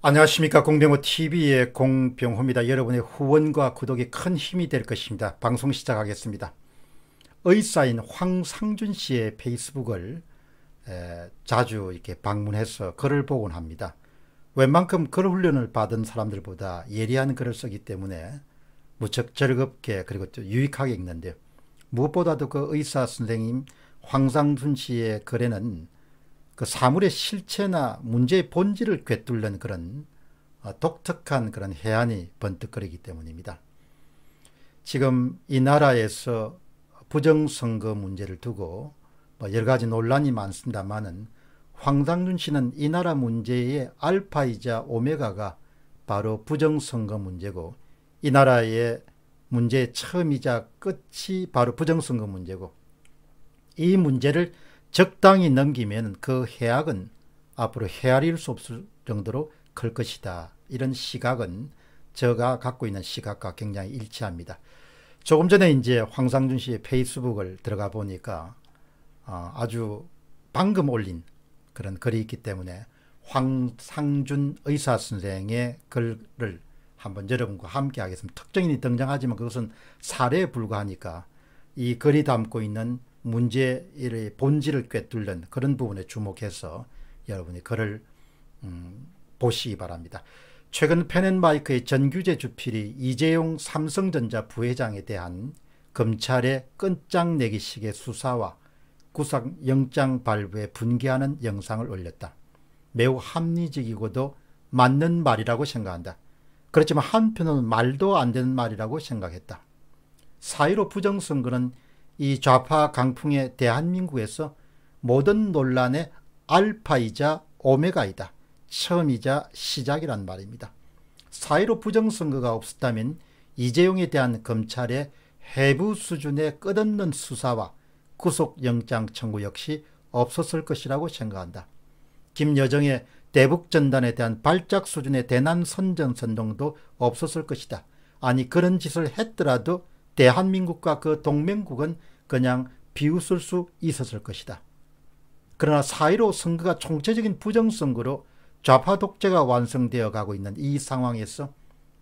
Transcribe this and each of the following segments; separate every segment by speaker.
Speaker 1: 안녕하십니까 공병호TV의 공병호입니다. 여러분의 후원과 구독이 큰 힘이 될 것입니다. 방송 시작하겠습니다. 의사인 황상준 씨의 페이스북을 에, 자주 이렇게 방문해서 글을 보곤 합니다. 웬만큼 글 훈련을 받은 사람들보다 예리한 글을 쓰기 때문에 무척 즐겁게 그리고 또 유익하게 읽는데요. 무엇보다도 그 의사 선생님 황상준 씨의 글에는 그 사물의 실체나 문제의 본질을 꿰뚫는 그런 어, 독특한 그런 해안이 번뜩거리기 때문입니다. 지금 이 나라에서 부정선거 문제를 두고 뭐 여러 가지 논란이 많습니다만은 황당준 씨는 이 나라 문제의 알파이자 오메가가 바로 부정선거 문제고 이 나라의 문제의 처음이자 끝이 바로 부정선거 문제고 이 문제를 적당히 넘기면 그 해악은 앞으로 헤아릴 수 없을 정도로 클 것이다. 이런 시각은 저가 갖고 있는 시각과 굉장히 일치합니다. 조금 전에 이제 황상준 씨의 페이스북을 들어가 보니까 어, 아주 방금 올린 그런 글이 있기 때문에 황상준 의사 선생의 글을 한번 여러분과 함께 하겠습니다. 특정인이 등장하지만 그것은 사례에 불과하니까 이 글이 담고 있는 문제의 본질을 꿰뚫는 그런 부분에 주목해서 여러분이 글을 음, 보시기 바랍니다. 최근 펜앤마이크의 전규재 주필이 이재용 삼성전자 부회장에 대한 검찰의 끈장내기식의 수사와 구속영장 발부에 분개하는 영상을 올렸다. 매우 합리적이고도 맞는 말이라고 생각한다. 그렇지만 한편으로는 말도 안 되는 말이라고 생각했다. 사이로 부정선거는 이 좌파 강풍의 대한민국에서 모든 논란의 알파이자 오메가이다. 처음이자 시작이란 말입니다. 사이로 부정선거가 없었다면 이재용에 대한 검찰의 해부 수준의 끝없는 수사와 구속영장 청구 역시 없었을 것이라고 생각한다. 김여정의 대북전단에 대한 발작 수준의 대남 선전 선동도 없었을 것이다. 아니 그런 짓을 했더라도 대한민국과 그 동맹국은 그냥 비웃을 수 있었을 것이다. 그러나 4.15 선거가 총체적인 부정선거로 좌파 독재가 완성되어 가고 있는 이 상황에서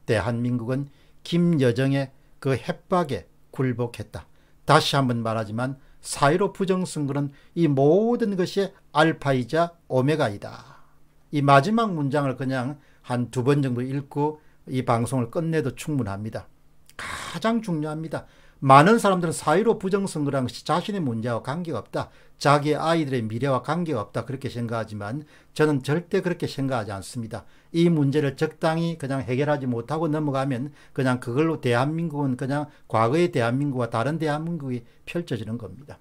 Speaker 1: 대한민국은 김여정의 그 협박에 굴복했다. 다시 한번 말하지만 4.15 부정선거는 이 모든 것이 알파이자 오메가이다. 이 마지막 문장을 그냥 한 두 번 정도 읽고 이 방송을 끝내도 충분합니다. 가장 중요합니다. 많은 사람들은 사유로 부정선거란 것이 자신의 문제와 관계가 없다. 자기 아이들의 미래와 관계가 없다. 그렇게 생각하지만 저는 절대 그렇게 생각하지 않습니다. 이 문제를 적당히 그냥 해결하지 못하고 넘어가면 그냥 그걸로 대한민국은 그냥 과거의 대한민국과 다른 대한민국이 펼쳐지는 겁니다.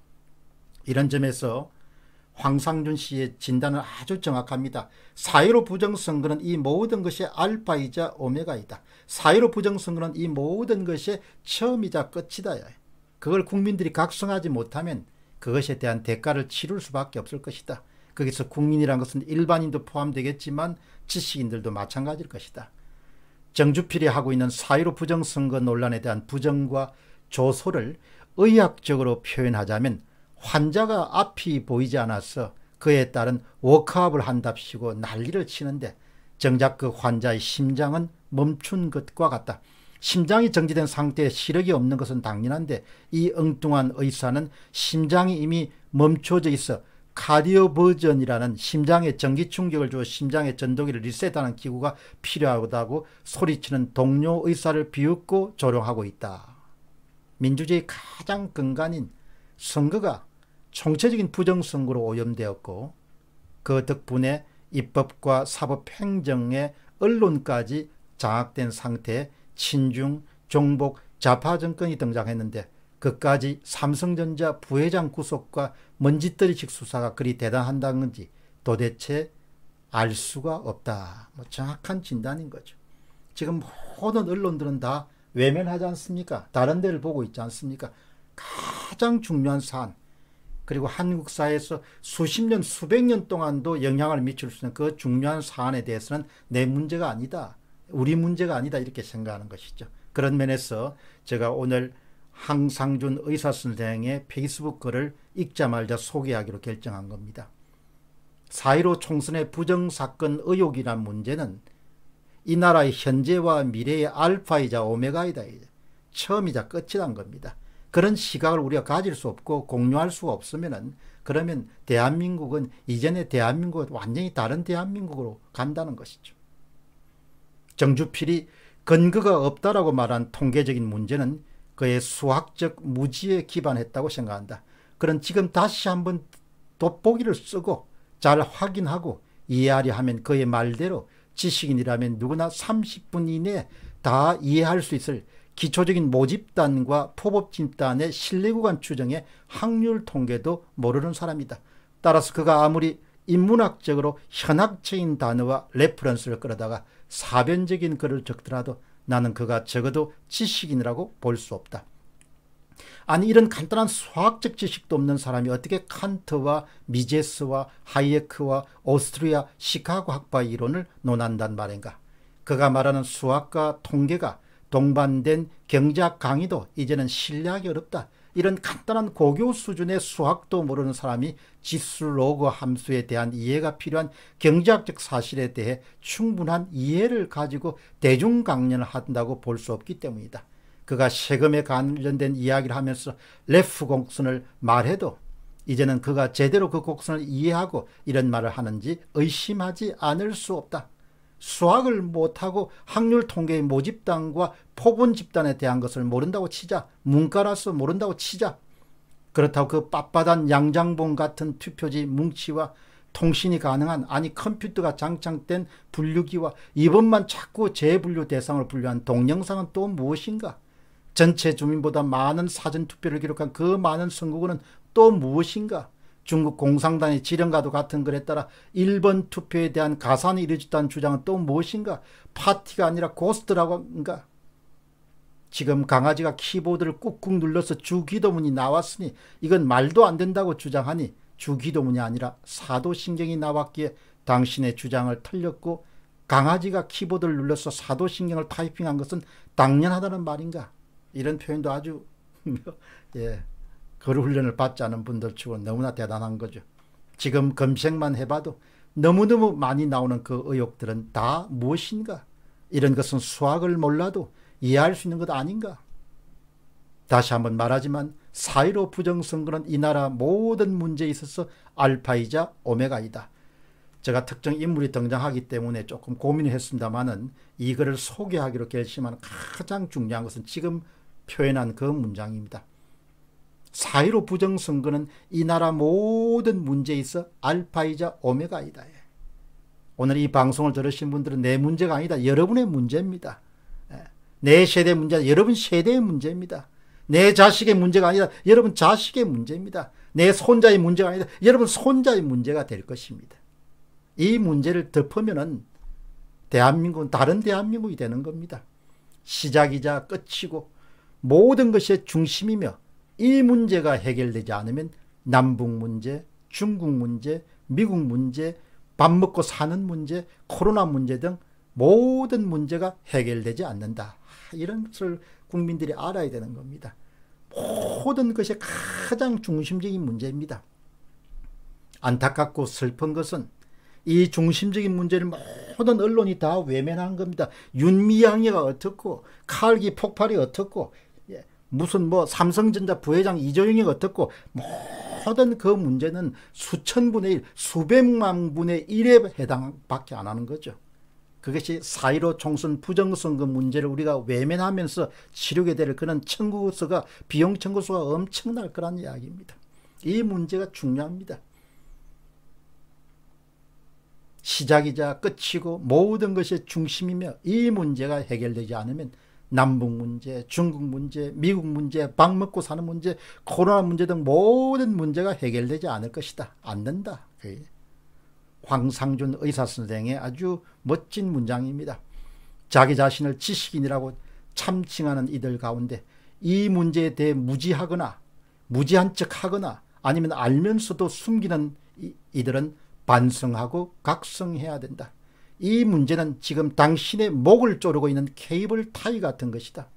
Speaker 1: 이런 점에서 황상준 씨의 진단은 아주 정확합니다. 사회로 부정선거는 이 모든 것이 알파이자 오메가이다. 사회로 부정선거는 이 모든 것이 처음이자 끝이다. 그걸 국민들이 각성하지 못하면 그것에 대한 대가를 치를 수밖에 없을 것이다. 거기서 국민이란 것은 일반인도 포함되겠지만 지식인들도 마찬가지일 것이다. 정주필이 하고 있는 사회로 부정선거 논란에 대한 부정과 조소를 의학적으로 표현하자면 환자가 앞이 보이지 않아서 그에 따른 워크업을 한답시고 난리를 치는데 정작 그 환자의 심장은 멈춘 것과 같다. 심장이 정지된 상태에 시력이 없는 것은 당연한데 이 엉뚱한 의사는 심장이 이미 멈춰져 있어 카디오 버전이라는 심장에 전기 충격을 주어 심장의 전도기를 리셋하는 기구가 필요하다고 소리치는 동료 의사를 비웃고 조롱하고 있다. 민주주의 가장 근간인 선거가 총체적인 부정선거로 오염되었고 그 덕분에 입법과 사법행정의 언론까지 장악된 상태에 친중, 종복, 좌파 정권이 등장했는데 그까지 삼성전자 부회장 구속과 먼지떨이식 수사가 그리 대단한다는 건지 도대체 알 수가 없다. 뭐 정확한 진단인 거죠. 지금 모든 언론들은 다 외면하지 않습니까? 다른 데를 보고 있지 않습니까? 가장 중요한 사안, 그리고 한국 사회에서 수십 년, 수백 년 동안도 영향을 미칠 수 있는 그 중요한 사안에 대해서는 내 문제가 아니다. 우리 문제가 아니다. 이렇게 생각하는 것이죠. 그런 면에서 제가 오늘 항상준 의사 선생의 페이스북 글을 읽자마자 소개하기로 결정한 겁니다. 4.15 총선의 부정사건 의혹이란 문제는 이 나라의 현재와 미래의 알파이자 오메가이다. 처음이자 끝이란 겁니다. 그런 시각을 우리가 가질 수 없고 공유할 수 없으면은 그러면 대한민국은 이전의 대한민국과 완전히 다른 대한민국으로 간다는 것이죠. 정주필이 근거가 없다라고 말한 통계적인 문제는 그의 수학적 무지에 기반했다고 생각한다. 그런 지금 다시 한번 돋보기를 쓰고 잘 확인하고 이해하려 하면 그의 말대로 지식인이라면 누구나 30분 이내에 다 이해할 수 있을 기초적인 모집단과 포법집단의 실리구간 추정의 확률 통계도 모르는 사람이다. 따라서 그가 아무리 인문학적으로 현학적인 단어와 레퍼런스를 끌어다가 사변적인 글을 적더라도 나는 그가 적어도 지식인이라고 볼 수 없다. 아니 이런 간단한 수학적 지식도 없는 사람이 어떻게 칸트와 미제스와 하이에크와 오스트리아 시카고 학파 이론을 논한단 말인가. 그가 말하는 수학과 통계가 동반된 경제학 강의도 이제는 신뢰하기 어렵다. 이런 간단한 고교 수준의 수학도 모르는 사람이 지수 로그 함수에 대한 이해가 필요한 경제학적 사실에 대해 충분한 이해를 가지고 대중 강연을 한다고 볼 수 없기 때문이다. 그가 세금에 관련된 이야기를 하면서 레프 곡선을 말해도 이제는 그가 제대로 그 곡선을 이해하고 이런 말을 하는지 의심하지 않을 수 없다. 수학을 못하고 학률 통계의 모집단과 포분 집단에 대한 것을 모른다고 치자. 문과라서 모른다고 치자. 그렇다고 그 빳빳한 양장본 같은 투표지 뭉치와 통신이 가능한 아니 컴퓨터가 장착된 분류기와 이번만 자꾸 재분류 대상을 분류한 동영상은 또 무엇인가? 전체 주민보다 많은 사전투표를 기록한 그 많은 선거구는 또 무엇인가? 중국 공산당의 지령과도 같은 글에 따라 일본 투표에 대한 가산이 이루어졌다는 주장은 또 무엇인가? 파티가 아니라 고스트라고 합가 지금 강아지가 키보드를 꾹꾹 눌러서 주기도문이 나왔으니 이건 말도 안 된다고 주장하니 주기도문이 아니라 사도신경이 나왔기에 당신의 주장을 틀렸고 강아지가 키보드를 눌러서 사도신경을 타이핑한 것은 당연하다는 말인가? 이런 표현도 아주 뭐, 예. 그런 훈련을 받지 않은 분들 치고 너무나 대단한 거죠. 지금 검색만 해봐도 너무너무 많이 나오는 그 의혹들은 다 무엇인가? 이런 것은 수학을 몰라도 이해할 수 있는 것 아닌가? 다시 한번 말하지만 사이로 부정선거는 이 나라 모든 문제에 있어서 알파이자 오메가이다. 제가 특정 인물이 등장하기 때문에 조금 고민을 했습니다만은 이 글을 소개하기로 결심한 가장 중요한 것은 지금 표현한 그 문장입니다. 4.15 부정선거는 이 나라 모든 문제에 있어 알파이자 오메가이다. 예. 오늘 이 방송을 들으신 분들은 내 문제가 아니다. 여러분의 문제입니다. 예. 내 세대 문제 여러분 세대의 문제입니다. 내 자식의 문제가 아니라 여러분 자식의 문제입니다. 내 손자의 문제가 아니라 여러분 손자의 문제가 될 것입니다. 이 문제를 덮으면은 대한민국은 다른 대한민국이 되는 겁니다. 시작이자 끝이고 모든 것의 중심이며 이 문제가 해결되지 않으면 남북 문제, 중국 문제, 미국 문제, 밥 먹고 사는 문제, 코로나 문제 등 모든 문제가 해결되지 않는다. 이런 것을 국민들이 알아야 되는 겁니다. 모든 것이 가장 중심적인 문제입니다. 안타깝고 슬픈 것은 이 중심적인 문제를 모든 언론이 다 외면한 겁니다. 윤미향이가 어떻고 칼기 폭발이 어떻고 무슨 뭐 삼성전자 부회장 이재용이 어떻고 모든 그 문제는 수천분의 일, 수백만 분의 일에 해당밖에 안 하는 거죠. 그것이 사1로 총선 부정선거 문제를 우리가 외면하면서 치르게 될 그런 청구서가 비용 청구서가 엄청날 거란 이야기입니다. 이 문제가 중요합니다. 시작이자 끝이고 모든 것의 중심이며 이 문제가 해결되지 않으면 남북 문제, 중국 문제, 미국 문제, 밥 먹고 사는 문제, 코로나 문제 등 모든 문제가 해결되지 않을 것이다. 안 된다. 그 황상준 의사선생의 아주 멋진 문장입니다. 자기 자신을 지식인이라고 참칭하는 이들 가운데 이 문제에 대해 무지하거나 무지한 척 하거나 아니면 알면서도 숨기는 이들은 반성하고 각성해야 된다. 이 문제는 지금 당신의 목을 조르고 있는 케이블 타이 같은 것이다.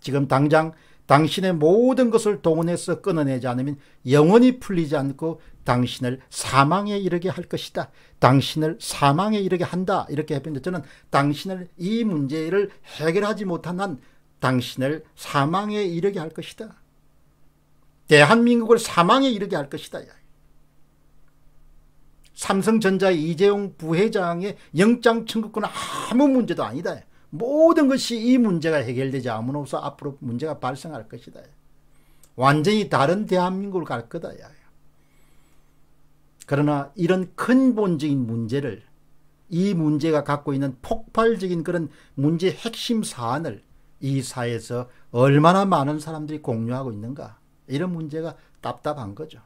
Speaker 1: 지금 당장 당신의 모든 것을 동원해서 끊어내지 않으면 영원히 풀리지 않고 당신을 사망에 이르게 할 것이다. 당신을 사망에 이르게 한다. 이렇게 했는데 저는 당신을 이 문제를 해결하지 못한 한 당신을 사망에 이르게 할 것이다. 대한민국을 사망에 이르게 할 것이다. 삼성전자 이재용 부회장의 영장 청구권 아무 문제도 아니다. 모든 것이 이 문제가 해결되지 아무로서 앞으로 문제가 발생할 것이다. 완전히 다른 대한민국으갈 거다. 그러나 이런 근본적인 문제를 이 문제가 갖고 있는 폭발적인 그런 문제 핵심 사안을 이 사회에서 얼마나 많은 사람들이 공유하고 있는가 이런 문제가 답답한 거죠.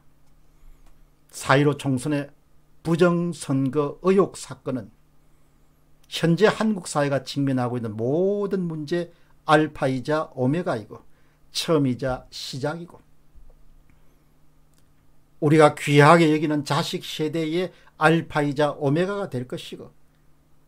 Speaker 1: 4.15 총선에 부정선거 의혹 사건은 현재 한국 사회가 직면하고 있는 모든 문제 알파이자 오메가이고 처음이자 시작이고 우리가 귀하게 여기는 자식 세대의 알파이자 오메가가 될 것이고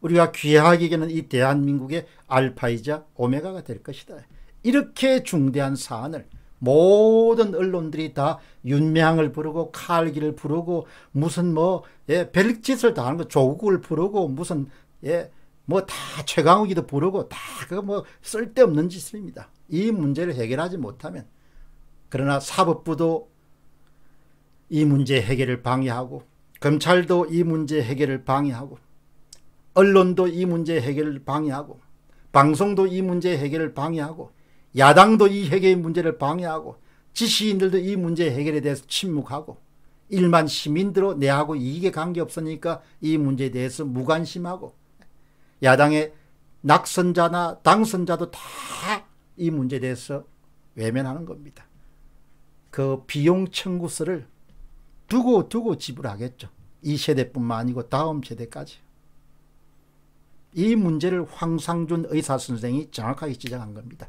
Speaker 1: 우리가 귀하게 여기는 이 대한민국의 알파이자 오메가가 될 것이다. 이렇게 중대한 사안을 모든 언론들이 다 윤명을 부르고 칼기를 부르고 무슨 뭐 예, 별짓을 다 하는 거 조국을 부르고 무슨 예, 뭐 다 최강욱이도 부르고 다그뭐 쓸데없는 짓입니다. 이 문제를 해결하지 못하면 그러나 사법부도 이 문제 해결을 방해하고 검찰도 이 문제 해결을 방해하고 언론도 이 문제 해결을 방해하고 방송도 이 문제 해결을 방해하고 야당도 이 해결 문제를 방해하고 지시인들도 이 문제 해결에 대해서 침묵하고 일반 시민들로 내하고 이익에 관계없으니까 이 문제에 대해서 무관심하고 야당의 낙선자나 당선자도 다 이 문제에 대해서 외면하는 겁니다. 그 비용 청구서를 두고 두고 지불하겠죠. 이 세대뿐만 아니고 다음 세대까지. 이 문제를 황상준 의사선생이 정확하게 지적한 겁니다.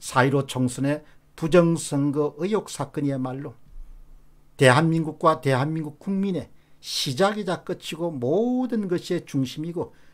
Speaker 1: 사1로 총선의 부정선거 의혹 사건이야말로 대한민국과 대한민국 국민의 시작이자 끝이고 모든 것의 중심이고